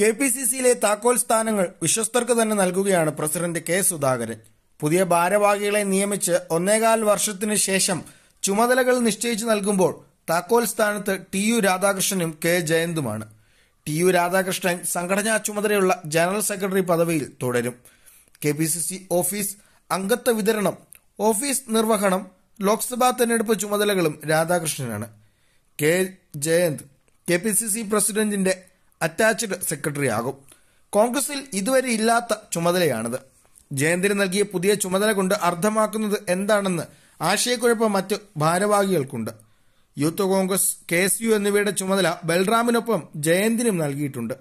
K P C സിയിലെ താക്കോൽ സ്ഥാനങ്ങൾ വിശ്വസ്തർക്ക് തന്നെ നൽകുകയാണ് പ്രസിഡന്റ് കെ സുധാകരൻ പുതിയ ഭാരവാഹികളെ നിയമിച്ച് ഒന്നേകാൽ വർഷത്തിനു ശേഷം ചുമതലകൾ നിശ്ചയിച്ചു നൽകുമ്പോൾ താക്കോൽ സ്ഥാനത്ത് ടി യു രാധാകൃഷ്ണനും കെ ജയന്തുമാണ് ടി യു രാധാകൃഷ്ണൻ സംഘടനാ ചുമതലയുള്ള ജനറൽ സെക്രട്ടറി പദവിയിൽ തുടരും K P C C office അംഗത്വ വിതരണം ഓഫീസ് നിർവഹണം ലോക്സഭാ തെരഞ്ഞെടുപ്പ് ചുമതലകളും രാധാകൃഷ്ണനാണ് K Jayanth K P C C പ്രസിഡന്റിന്റെ അറ്റാച്ച്ഡ് സെക്രട്ടറി ആകും കോൺഗ്രസിൽ ഇതുവരെ ഇല്ലാത്ത ചുമതലയാണിത് ജയന്തിന് നൽകിയ പുതിയ ചുമതല കൊണ്ട് അർത്ഥമാക്കുന്നത് എന്താണെന്ന് ആശയക്കുഴപ്പം മറ്റ് ഭാരവാഹികൾക്കുണ്ട് Youth Congress K S U എന്നിവയുടെ ചുമതല ബൽറാമിനൊപ്പം ജയന്തിനും നൽകിയിട്ടുണ്ട്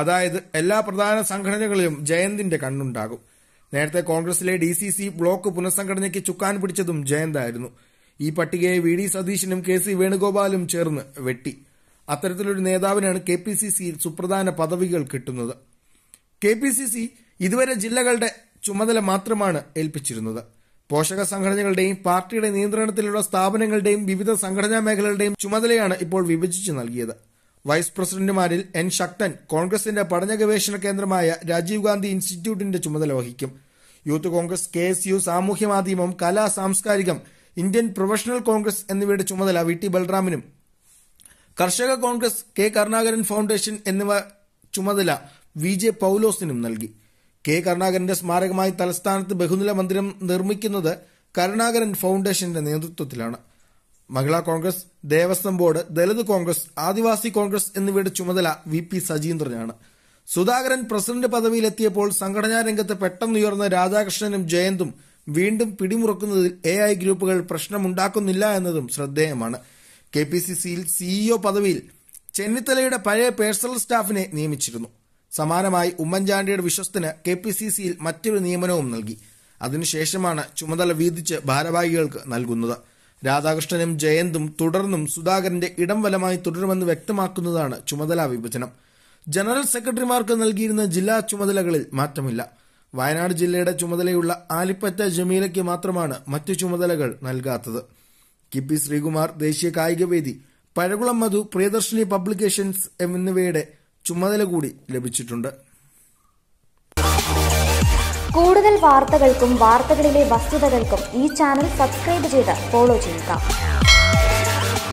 അതായത് എല്ലാ പ്രധാന സംഘടനകളിലും ജയന്തിന്റെ കണ്ണുണ്ടാകും നേരത്തെ കോൺഗ്രസിലെ ഡി സി സി ബ്ലോക്ക് പുനഃസംഘടനയ്ക്ക് ചുക്കാൻ പിടിച്ചതും ജയന്തായിരുന്നു ഈ പട്ടികയെ വി ഡി സതീശനും കെ സി വേണുഗോപാലും ചേർന്ന് വെട്ടി അത്തരത്തിലൊരു നേതാവിനാണ് കെ പി സി സിയിൽ സുപ്രധാന പദവികൾ കിട്ടുന്നത് കെ പി സി സി ഇതുവരെ ജില്ലകളുടെ ചുമതല മാത്രമാണ് ഏൽപ്പിച്ചിരുന്നത് പോഷക സംഘടനകളുടെയും പാർട്ടിയുടെ നിയന്ത്രണത്തിലുള്ള സ്ഥാപനങ്ങളുടെയും വിവിധ സംഘടനാ മേഖലകളുടെയും ചുമതലയാണ് ഇപ്പോൾ വിഭജിച്ചു നൽകിയത് വൈസ് പ്രസിഡന്റുമാരിൽ എൻ ശക്തൻ കോൺഗ്രസിന്റെ പഠന ഗവേഷണ കേന്ദ്രമായ രാജീവ് ഗാന്ധി ഇൻസ്റ്റിറ്റ്യൂട്ടിന്റെ ചുമതല വഹിക്കും Youth Congress K S U മാധ്യമം കലാ സാംസ്കാരികം ഇന്ത്യൻ പ്രൊഫഷണൽ കോൺഗ്രസ് എന്നിവയുടെ ചുമതല വി ടി ബൽറാമിനും കർഷക കോൺഗ്രസ് കെ കരുണാകരൻ ഫൗണ്ടേഷൻ എന്നിവ ചുമതല വി ജെ പൌലോസിനും നൽകി കെ കരുണാകരന്റെ സ്മാരകമായി തലസ്ഥാനത്ത് ബഹുനില മന്ദിരം നിർമ്മിക്കുന്നത് കരുണാകരൻ ഫൗണ്ടേഷന്റെ നേതൃത്വത്തിലാണ് മഹിളാ കോൺഗ്രസ് ദേവസ്വം ബോർഡ് ദലിത് കോൺഗ്രസ് ആദിവാസി കോൺഗ്രസ് എന്നിവയുടെ ചുമതല വി പി സജീന്ദ്രനാണ് സുധാകരൻ പ്രസിഡന്റ് പദവിയിലെത്തിയപ്പോൾ സംഘടനാ രംഗത്ത് പെട്ടെന്നുയർന്ന രാധാകൃഷ്ണനും ജയന്തും വീണ്ടും പിടിമുറക്കുന്നതിൽ എ ഐ ഗ്രൂപ്പുകൾ പ്രശ്നമുണ്ടാക്കുന്നില്ല എന്നതും ശ്രദ്ധേയമാണ് കെ പി സി സിയിൽ സിഇഒ പദവിയിൽ ചെന്നിത്തലയുടെ പഴയ പേഴ്സണൽ സ്റ്റാഫിനെ നിയമിച്ചിരുന്നു സമാനമായി ഉമ്മൻചാണ്ടിയുടെ വിശ്വസ്തിന് കെ പി സി സിയിൽ മറ്റൊരു നിയമനവും നൽകി അതിനുശേഷമാണ് ചുമതല വീതിച്ച് ഭാരവാഹികൾക്ക് നൽകുന്നത് രാധാകൃഷ്ണനും ജയന്തും തുടർന്നും സുധാകരന്റെ ഇടം വലമായി തുടരുമെന്ന് വ്യക്തമാക്കുന്നതാണ് ചുമതലാ വിഭജനം ജനറൽ സെക്രട്ടറിമാർക്ക് നൽകിയിരുന്ന ജില്ലാ ചുമതലകളിൽ മാറ്റമില്ല വയനാട് ജില്ലയുടെ ചുമതലയുള്ള ആലിപ്പറ്റ ജമീലയ്ക്ക് മാത്രമാണ് മറ്റു ചുമതലകൾ നൽകാത്തത് പി ശ്രീകുമാർ ദേശീയ കായികവേദി പഴകുളം മധു പ്രിയദർശിനി പബ്ലിക്കേഷൻസ് എന്നിവയുടെ ചുമതല കൂടി ലഭിച്ചിട്ടുണ്ട് കൂടുതൽ വാർത്തകൾക്കും വാർത്തകളിലെ വസ്തുതകൾക്കും ഈ ചാനൽ സബ്സ്ക്രൈബ് ചെയ്ത് ഫോളോ ചെയ്യുക